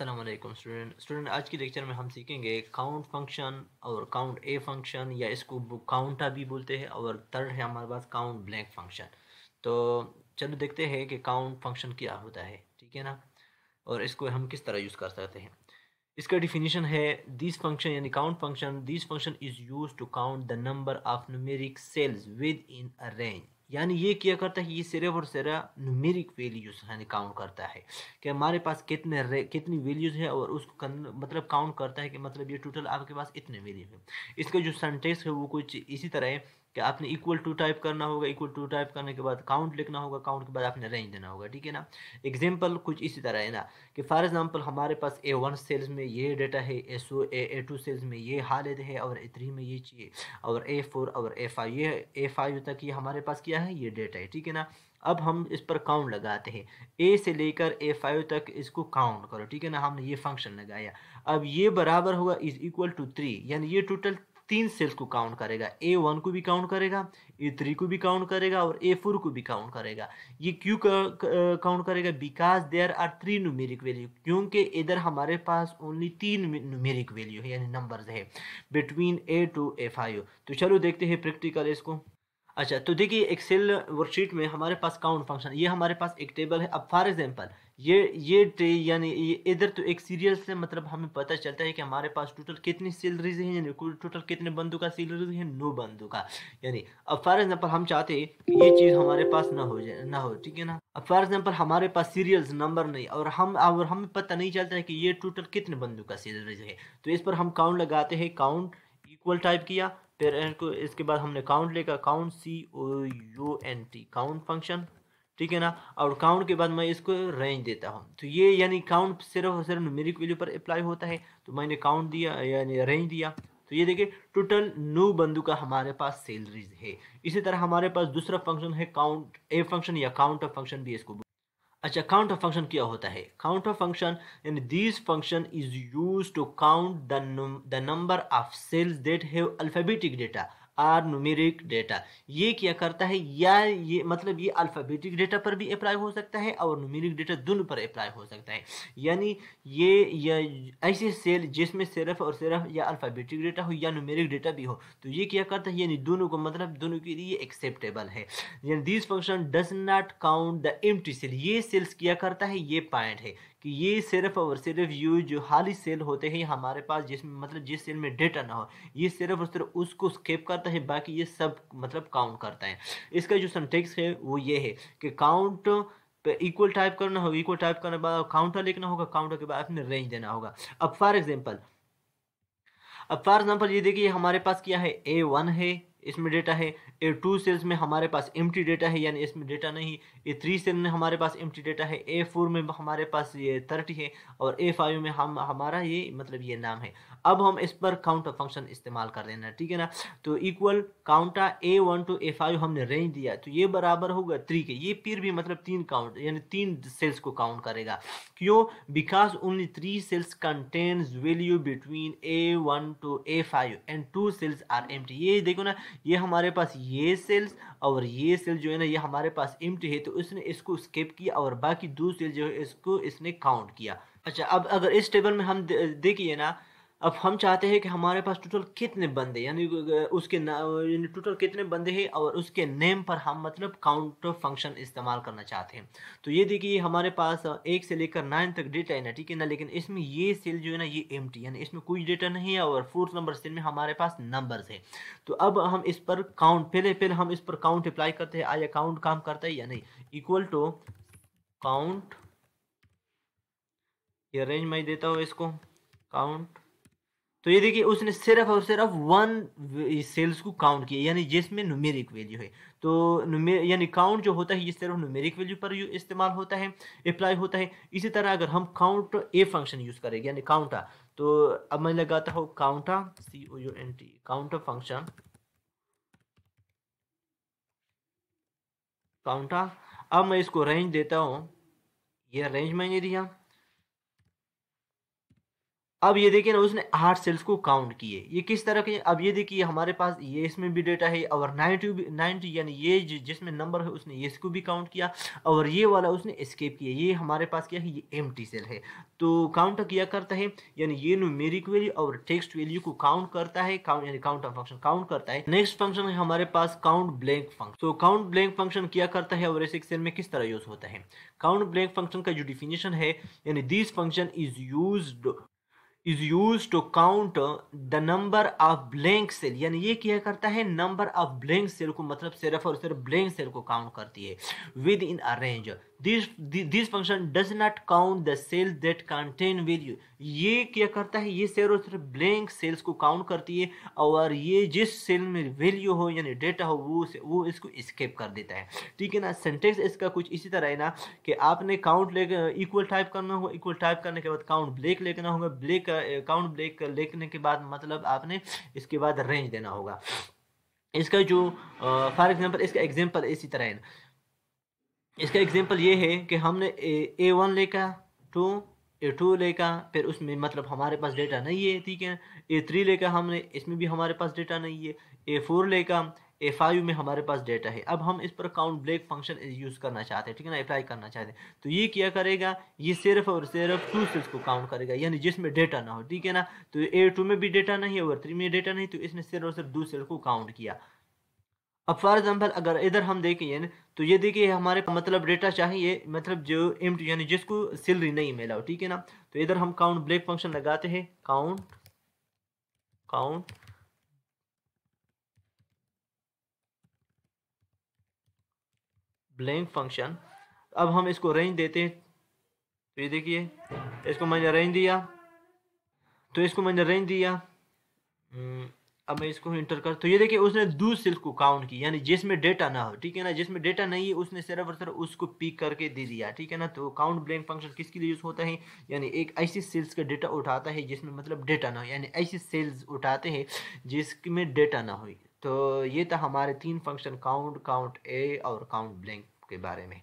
Aslam student student आज की lecture में हम सीखेंगे काउंट फंक्शन और काउंट ए फंक्शन या इसको काउंटा भी बोलते हैं और थर्ड है हमारे पास काउंट ब्लैंक फंक्शन तो चलो देखते हैं कि काउंट फंक्शन क्या होता है ठीक है ना और इसको हम किस तरह यूज़ कर सकते हैं इसका डिफिनीशन है दिस फंक्शन यानी count function this function is use to count the number of numeric cells within a range यानी ये क्या करता है ये सिर्फ और सिर्फ न्यूमेरिक वैल्यूज यानी काउंट करता है कि हमारे पास कितने कितनी वैल्यूज है और उसको कन, मतलब काउंट करता है कि मतलब ये टोटल आपके पास इतने वैल्यू है इसका जो सेंटेंस है वो कुछ इसी तरह है कि आपने इक्वल टू टाइप करना होगा इक्वल टू टाइप करने के बाद काउंट लिखना होगा काउंट के बाद आपने रेंज देना होगा ठीक है ना एग्जाम्पल कुछ इसी तरह है ना कि फॉर एग्जाम्पल हमारे पास ए वन सेल्स में ये डेटा है ए ए टू सेल्स में ये हालत है और ए थ्री में ये चाहिए और ए फोर और ए फाइव ये ए फाइव तक ये हमारे पास क्या है ये डेटा है ठीक है ना अब हम इस पर काउंट लगाते हैं ए से लेकर ए फाइव तक इसको काउंट करो ठीक है ना हमने ये फंक्शन लगाया अब ये बराबर होगा इज इक्वल टू थ्री यानी ये टोटल तीन सेल्स को काउंट करेगा ए वन को भी काउंट करेगा ए थ्री को भी काउंट करेगा और ए फोर को भी काउंट करेगा ये क्यों काउंट करेगा because there are three numeric value क्योंकि इधर हमारे पास ओनली तीन न्यूमेरिक वैल्यू है यानी नंबर्स है between A to A five तो चलो देखते हैं प्रैक्टिकल इसको अच्छा तो देखिए एक्सेल वर्कशीट में हमारे पास काउंट फंक्शन ये हमारे पास एक टेबल है अब फॉर एग्जांपल ये ये टे यानी इधर तो एक सीरियल से मतलब हमें पता चलता है कि हमारे पास टोटल कितनी सैलरीज हैं यानी टोटल कितने बंदों का सैलरीज है नो बंदों का यानी अब फॉर एग्जांपल हम चाहते हैं कि ये चीज़ हमारे पास ना हो जाए ना हो ठीक है ना अब फॉर एग्जांपल हमारे पास सीरियल्स नंबर नहीं और हम और हमें पता नहीं चलता है कि ये टोटल कितने बंदों का सैलरीज है तो इस पर हम काउंट लगाते हैं काउंट इक्वल टाइप किया फिर इनको इसके बाद हमने काउंट लेकर count C O U N T count function ठीक है ना और काउंट के बाद मैं इसको रेंज देता हूँ तो ये यानी काउंट सिर्फ और सिर्फ मेरी वैल्यू पर अप्लाई होता है तो मैंने काउंट दिया यानी रेंज दिया तो ये देखिए टोटल नो बंदू का हमारे पास सैलरीज है इसी तरह हमारे पास दूसरा फंक्शन है काउंट ए फंक्शन या काउंट ऑफ फंक्शन भी इसको अच्छा काउंट ऑफ फंक्शन क्या होता है count of function in this function is use to count the number of cells that have alphabetic data or numeric data ये क्या करता है या ये मतलब ये अल्फ़ाबेटिक डेटा पर भी अप्लाई हो सकता है और न्यूमेरिक डेटा दोनों पर अप्लाई हो सकता है यानी ये या ऐसे सेल जिसमें सिर्फ और सिर्फ या अल्फ़ाबेटिक डेटा हो या न्यूमेरिक डेटा भी हो तो ये क्या करता है यानी दोनों को मतलब दोनों के लिए एक्सेप्टेबल है यानी this function does not count the empty cell ये सेल्स क्या करता है ये पॉइंट है कि ये सिर्फ और सिर्फ यू जो हाल ही सेल होते हैं हमारे पास जिसमें मतलब जिस सेल में डेटा ना हो ये सिर्फ और सिर्फ उसको स्केप करता है बाकी ये सब मतलब काउंट करता है इसका जो सेंटेक्स है वो ये है कि काउंट इक्वल टाइप करना होगा इक्वल टाइप करने के बाद काउंटर लिखना होगा काउंटर के बाद अपने रेंज देना होगा अब फॉर एग्जाम्पल अब फॉर एग्जाम्पल ये देखिए हमारे पास क्या है ए वन है इसमें डेटा है ए टू सेल्स में हमारे पास एम डेटा है यानी इसमें डेटा नहीं ए थ्री सेल में हमारे पास एम डेटा है ए फोर में हमारे पास ये थर्टी है और ए फाइव में हम हमारा ये मतलब ये नाम है अब हम इस पर काउंटर फंक्शन इस्तेमाल कर देना ठीक है ना तो equal counta A one to A five हमने रेंज दिया तो ये बराबर होगा थ्री के ये फिर भी मतलब तीन काउंट यानी तीन सेल्स को काउंट करेगा क्यों because only three cells contains value between A one to A five and two cells are एम ये देखो ना ये हमारे पास ये सेल्स और ये सेल जो है ना ये हमारे पास इम्ट है तो इसने इसको स्केप किया और बाकी दो सेल जो है इसको इसने काउंट किया अच्छा अब अगर इस टेबल में हम देखिए ना अब हम चाहते हैं कि हमारे पास टोटल कितने बंदे यानी उसके यानी टोटल कितने बंदे हैं और उसके नेम पर हम मतलब काउंट फंक्शन इस्तेमाल करना चाहते हैं तो ये देखिए हमारे पास एक से लेकर नाइन तक डेटा है ना ठीक है ना लेकिन इसमें ये सेल जो है ना ये एम यानी इसमें कोई डेटा नहीं है और फोर्थ नंबर सेल में हमारे पास नंबर है तो अब हम इस पर काउंट पहले पहले हम इस पर काउंट अप्लाई करते हैं आया काउंट काम करता है या नहीं इक्वल टू काउंट ये रेंज मैं देता हूँ इसको काउंट तो ये देखिए उसने सिर्फ और सिर्फ वन सेल्स को काउंट किया यानी जिसमें नुमेरिक वैल्यू है तो यानी काउंट जो होता है ये सिर्फ नुमेरिक वैल्यू पर इस्तेमाल होता है अप्लाई होता है इसी तरह अगर हम काउंट ए फंक्शन यूज़ करेंगे यानी काउंटा तो अब मैं लगाता हूँ counta C O U N T counta function counta अब मैं इसको रेंज देता हूँ यह रेंज मैंने दिया अब ये देखिए ना उसने आठ सेल्स को काउंट किए ये किस तरह के अब ये देखिए हमारे पास ये इसमें भी डेटा है और नाइनटी नाइनटी यानी ये जिसमें नंबर है उसने ये इसको भी काउंट किया और ये वाला उसने एस्केप किया ये हमारे पास क्या है ये एम सेल है तो काउंट किया करता है यानी ये न्यूमेरिक वैल्यू और टेक्स्ट वैल्यू को काउंट करता है काउंट यानी काउंट ऑफ फंक्शन काउंट करता है नेक्स्ट फंक्शन है हमारे पास काउंट ब्लैंक फंक्शन तो काउंट ब्लैंक फंक्शन क्या करता है और एस सेल में किस तरह यूज होता है काउंट ब्लैंक फंक्शन का जो डिफिनेशन है यानी this function is use is use to count the number of blank cell यानी ये क्या करता है नंबर ऑफ ब्लैंक सेल को मतलब सिर्फ और सिर्फ ब्लैंक सेल को काउंट करती है within a range this this function does not count the cell that contain you ये क्या करता है ये सिर्फ और सिर्फ ब्लैंक सेल्स को काउंट करती है और ये जिस सेल में वैल्यू हो यानी डेटा हो वो वो इसको स्केप कर देता है ठीक है ना सेंटेंस इसका कुछ इसी तरह है ना कि आपने काउंट लेकर इक्वल टाइप करना होगा इक्वल टाइप करने के बाद काउंट ब्लैक लेना होगा ब्लैक ब्रेक काउंट ब्रेक लिखने के बाद मतलब आपने इसके बाद रेंज देना होगा इसका जो फॉर एग्जांपल इसका एग्जांपल इसी तरह है इसका एग्जांपल ये है कि हमने ए वन लेखा टू ए टू लेखा फिर उसमें मतलब हमारे पास डेटा नहीं है ठीक है ए थ्री लेखा हमने इसमें भी हमारे पास डेटा नहीं है ए फोर लेखा ए फाइव में हमारे पास डेटा है अब हम इस पर काउंट ब्लैक फंक्शन यूज़ करना चाहते हैं ठीक है ना अप्लाई करना चाहते हैं तो ये क्या करेगा ये सिर्फ और सिर्फ टू सेल्स को काउंट करेगा यानी जिसमें डेटा ना हो ठीक है ना तो ए टू में भी डेटा नहीं है और थ्री में डेटा नहीं तो इसने सिर्फ और सिर्फ दो सेल को काउंट किया अब फॉर एग्जाम्पल अगर इधर हम देखें तो ये देखिए हमारे मतलब डेटा चाहिए मतलब जो एम यानी जिसको सैलरी नहीं मिला हो ठीक है ना तो इधर हम काउंट ब्लैक फंक्शन लगाते हैं काउंट काउंट ब्लैंक फंक्शन अब हम इसको रेंज देते हैं तो ये देखिए इसको मैंने रेंज दिया तो इसको मैंने रेंज दिया हम्म, अब मैं इसको इंटर कर तो ये देखिए उसने दो सिल्क को काउंट की यानी जिसमें डेटा ना हो ठीक है ना जिसमें डेटा नहीं है उसने सिर्फ और सिर्फ उसको पिक करके दे दिया ठीक है ना तो काउंट ब्लैंक फंक्शन किसके लिए यूज़ होता है यानी एक ऐसी सेल्स का डेटा उठाता है जिसमें मतलब डेटा ना हो यानी ऐसी सेल्स उठाते हैं जिसमें डेटा ना हो तो ये था हमारे तीन फंक्शन काउंट काउंट ए और काउंट ब्लैंक के बारे में